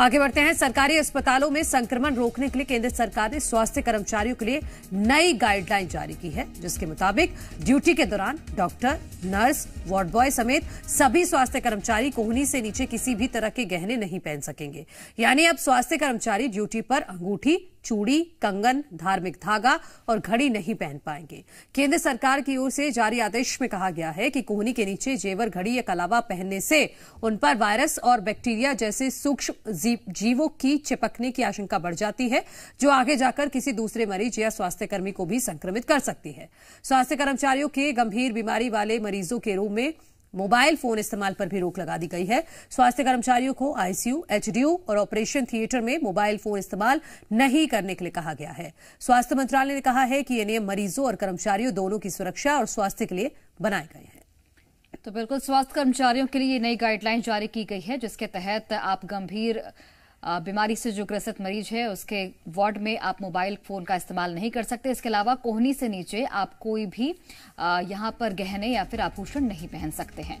आगे बढ़ते हैं सरकारी अस्पतालों में संक्रमण रोकने के लिए केंद्र सरकार ने स्वास्थ्य कर्मचारियों के लिए नई गाइडलाइन जारी की है जिसके मुताबिक ड्यूटी के दौरान डॉक्टर नर्स वार्ड बॉय समेत सभी स्वास्थ्य कर्मचारी कोहनी से नीचे किसी भी तरह के गहने नहीं पहन सकेंगे यानी अब स्वास्थ्य कर्मचारी ड्यूटी पर अंगूठी चूड़ी कंगन धार्मिक धागा और घड़ी नहीं पहन पाएंगे केंद्र सरकार की ओर से जारी आदेश में कहा गया है कि कोहनी के नीचे जेवर घड़ी या कलावा पहनने से उन पर वायरस और बैक्टीरिया जैसे सूक्ष्म जीवों की चिपकने की आशंका बढ़ जाती है जो आगे जाकर किसी दूसरे मरीज या स्वास्थ्यकर्मी को भी संक्रमित कर सकती है स्वास्थ्य कर्मचारियों के गंभीर बीमारी वाले मरीजों के रूप में मोबाइल फोन इस्तेमाल पर भी रोक लगा दी गई है स्वास्थ्य कर्मचारियों को आईसीयू एचडीयू और ऑपरेशन थिएटर में मोबाइल फोन इस्तेमाल नहीं करने के लिए कहा गया है स्वास्थ्य मंत्रालय ने कहा है कि ये नियम मरीजों और कर्मचारियों दोनों की सुरक्षा और स्वास्थ्य के लिए बनाए गए हैं तो बिल्कुल स्वास्थ्य कर्मचारियों के लिए नई गाइडलाइन जारी की गई है जिसके तहत आप गंभीर बीमारी से जो ग्रसित मरीज है उसके वार्ड में आप मोबाइल फोन का इस्तेमाल नहीं कर सकते इसके अलावा कोहनी से नीचे आप कोई भी यहाँ पर गहने या फिर आभूषण नहीं पहन सकते हैं